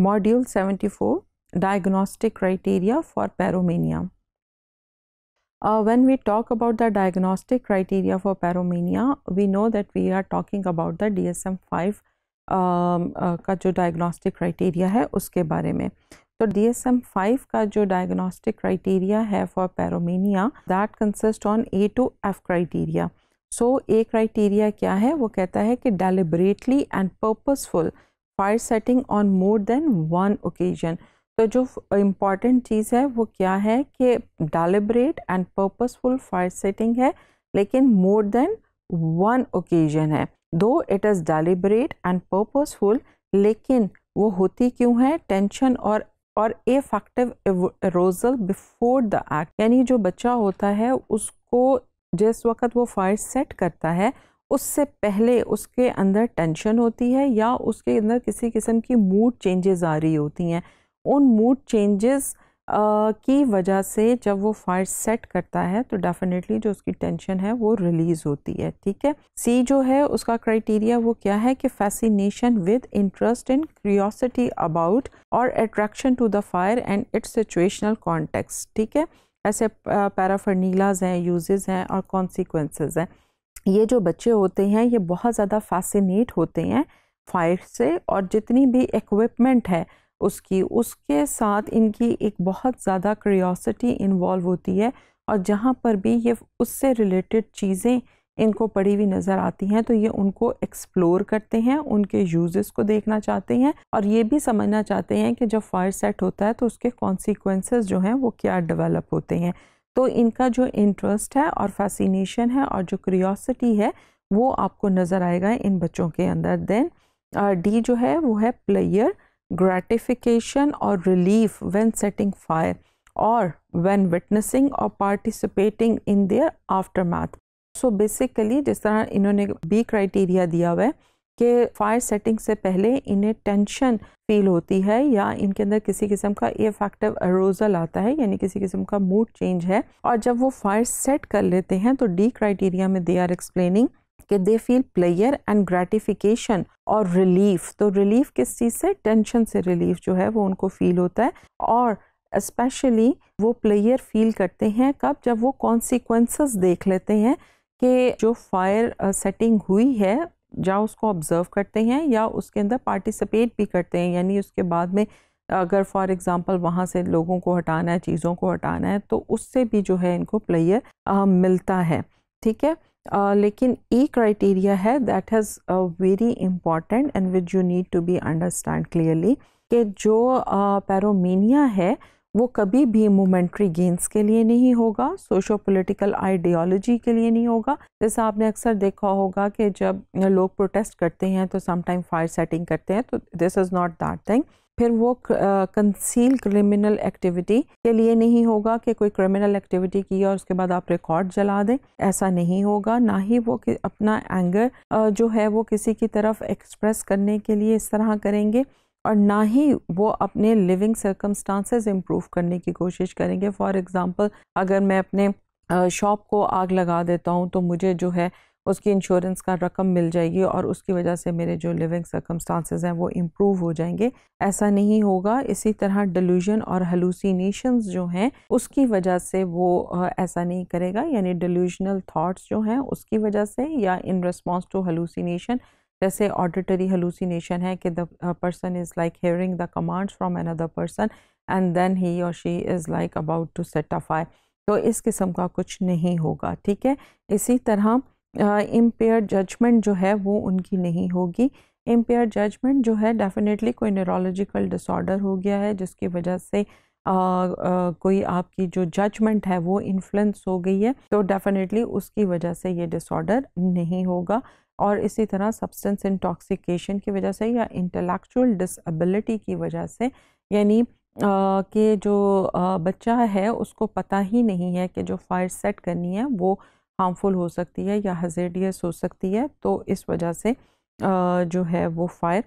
Module 74 Diagnostic Criteria for Pyromania. Uh, when we talk about the diagnostic criteria for paromania we know that we are talking about the DSM 5 um, uh, का जो diagnostic criteria है उसके बारे में तो D S M five का जो diagnostic criteria है for pyromania that consist on A to F criteria so A criteria क्या है वो कहता है कि deliberately and purposeful fire setting on more than one occasion तो जो इम्पॉर्टेंट चीज़ है वो क्या है कि deliberate and purposeful fire setting है लेकिन मोर देन वन ओकेजन है though it is deliberate and purposeful लेकिन वो होती क्यों है टेंशन और और effective arousal before the act यानी जो बच्चा होता है उसको जिस वक्त वो फायर सेट करता है उससे पहले उसके अंदर टेंशन होती है या उसके अंदर किसी किस्म की मूड चेंजेस आ रही होती हैं उन मूड चेंजेस की वजह से जब वो फायर सेट करता है तो डेफिनेटली जो उसकी टेंशन है वो रिलीज़ होती है ठीक है सी जो है उसका क्राइटेरिया वो क्या है कि fascination with interest in curiosity about or attraction to the fire and its situational context ठीक है ऐसे पैराफर्नीलाज हैं यूजेस हैं और कॉन्सिक्वेंसेज हैं ये जो बच्चे होते हैं ये बहुत ज़्यादा फैसिनेट होते हैं फायर से और जितनी भी इक्विपमेंट है उसकी उसके साथ इनकी एक बहुत ज़्यादा क्रियोसिटी इन्वॉल्व होती है और जहाँ पर भी ये उससे रिलेटेड चीज़ें इनको पड़ी हुई नज़र आती हैं तो ये उनको एक्सप्लोर करते हैं उनके यूजेस को देखना चाहते हैं और ये भी समझना चाहते हैं कि जब फायर सेट होता है तो उसके कॉन्सिक्वेंसेस जो हैं वो क्या डेवलप होते हैं तो इनका जो इंटरेस्ट है और फैसिनेशन है और जो क्रियोसिटी है वो आपको नज़र आएगा इन बच्चों के अंदर देन डी जो है वो है pleasure gratification or relief when setting fire or when witnessing or participating in their aftermath so basically जिस तरह इन्होंने बी क्राइटेरिया दिया हुआ है कि फायर सेटिंग से पहले इन्हें टेंशन फील होती है या इनके अंदर किसी किस्म का इफेक्टिव अरोजल आता है यानी किसी किस्म का मूड चेंज है और जब वो फायर सेट कर लेते हैं तो डी क्राइटेरिया में दे आर एक्सप्लेनिंग कि they feel pleasure and gratification or relief तो रिलीफ किस चीज़ से टेंशन से रिलीफ जो है वो उनको फील होता है और स्पेशली वो प्लेयर फील करते हैं कब जब वो कॉन्सिक्वेंसेस देख लेते हैं कि जो फायर सेटिंग हुई है या उसको ऑब्ज़र्व करते हैं या उसके अंदर पार्टिसिपेट भी करते हैं यानी उसके बाद में अगर फॉर एग्ज़ाम्पल वहाँ से लोगों को हटाना है चीज़ों को हटाना है तो उससे भी जो है इनको प्लेयर मिलता है ठीक है आ, लेकिन ई क्राइटेरिया है that has very important and which you need to be understand clearly कि जो पैरोमीनिया है वो कभी भी मोमेंट्री गेंस के लिए नहीं होगा सोशो पोलिटिकल आइडियोलॉजी के लिए नहीं होगा जैसे आपने अक्सर देखा होगा कि जब लोग प्रोटेस्ट करते हैं तो समटाइम फायर सेटिंग करते हैं तो this is not that thing फिर वो कंसील क्रिमिनल एक्टिविटी के लिए नहीं होगा कि कोई क्रिमिनल एक्टिविटी की और उसके बाद आप रिकॉर्ड जला दें ऐसा नहीं होगा ना ही वो कि अपना एंगर uh, जो है वो किसी की तरफ एक्सप्रेस करने के लिए इस तरह करेंगे और ना ही वो अपने लिविंग सर्कमस्टांसेस इम्प्रूव करने की कोशिश करेंगे फॉर एग्ज़ाम्पल अगर मैं अपने शॉप को आग लगा देता हूँ तो मुझे जो है उसकी इंश्योरेंस का रकम मिल जाएगी और उसकी वजह से मेरे जो लिविंग सर्कमस्टांसेस हैं वो इम्प्रूव हो जाएंगे ऐसा नहीं होगा इसी तरह डिल्यूजन और हलूसिनेशंस जो हैं उसकी वजह से वो ऐसा नहीं करेगा यानी डिल्यूजनल थाट्स जो हैं उसकी वजह से या इन रिस्पॉन्स टू हलूसिनेशन जैसे ऑडिटरी हलूसिनेशन है कि the person is like hearing the commands from another person and then he or she is like about to set a fire तो इस किस्म का कुछ नहीं होगा ठीक है इसी तरह इम्पेयर uh, जजमेंट जो है वो उनकी नहीं होगी इम्पेयर जजमेंट जो है डेफिनेटली कोई न्यूरोलॉजिकल डिसऑर्डर हो गया है जिसकी वजह से आ, आ, कोई आपकी जो जजमेंट है वो इन्फ्लुएंस हो गई है तो डेफिनेटली उसकी वजह से ये डिसऑर्डर नहीं होगा और इसी तरह सब्सटेंस इंटॉक्सिकेशन की वजह से या इंटेलेक्चुअल डिसबिलिटी की वजह से यानी कि जो बच्चा है उसको पता ही नहीं है कि जो फायर सेट करनी है वो हार्मफुल हो सकती है या हजेडियस हो सकती है तो इस वजह से जो है वो फायर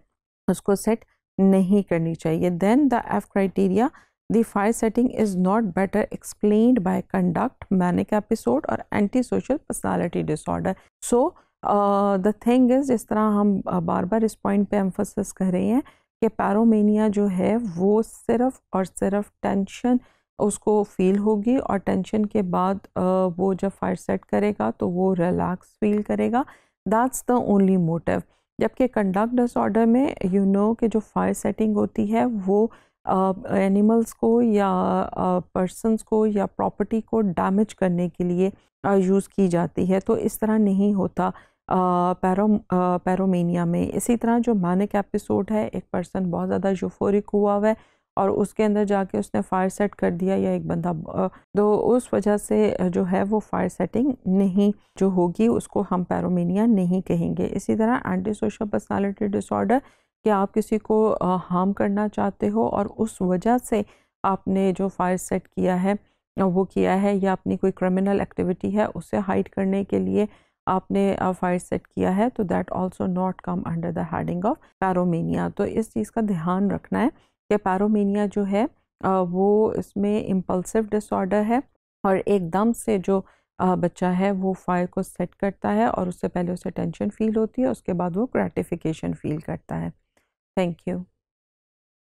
उसको सेट नहीं करनी चाहिए then the F criteria the fire setting is not better explained by conduct manic episode or antisocial personality disorder so the thing is जिस तरह हम uh, बार बार इस पॉइंट पे एम्फोसिस कर रहे हैं कि पैरोमेनिया जो है वो सिर्फ और सिर्फ टेंशन उसको फील होगी और टेंशन के बाद uh, वो जब फायर सेट करेगा तो वो रिलैक्स फील करेगा दैट्स द ओनली मोटिव जबकि कंडक्ट डिसऑर्डर में यू you नो know, कि जो फायर सेटिंग होती है वो एनिमल्स uh, को या पर्सनस uh, को या प्रॉपर्टी को डैमेज करने के लिए यूज़ uh, की जाती है तो इस तरह नहीं होता पैरो पैरोमेनिया में इसी तरह जो मानिक एपिसोड है एक पर्सन बहुत ज़्यादा यूफोरिक हुआ हुआ है और उसके अंदर जाके उसने फायर सेट कर दिया या एक बंदा तो उस वजह से जो है वो फायर सेटिंग नहीं जो होगी उसको हम पैरोमेनिया नहीं कहेंगे इसी तरह एंटी सोशल पर्सनैलिटी डिसऑर्डर कि आप किसी को हार्म करना चाहते हो और उस वजह से आपने जो फायर सेट किया है वो किया है या अपनी कोई क्रिमिनल एक्टिविटी है उसे हाइड करने के लिए आपने फायर सेट किया है तो that also not come under the heading of pyromania तो इस चीज़ का ध्यान रखना है कि पैरोमेनिया जो है वो इसमें इम्पल्सिव डिसऑर्डर है और एकदम से जो बच्चा है वो फायर को सेट करता है और उससे पहले उसे टेंशन फील होती है उसके बाद वो ग्रेटिफिकेशन फील करता है थैंक यू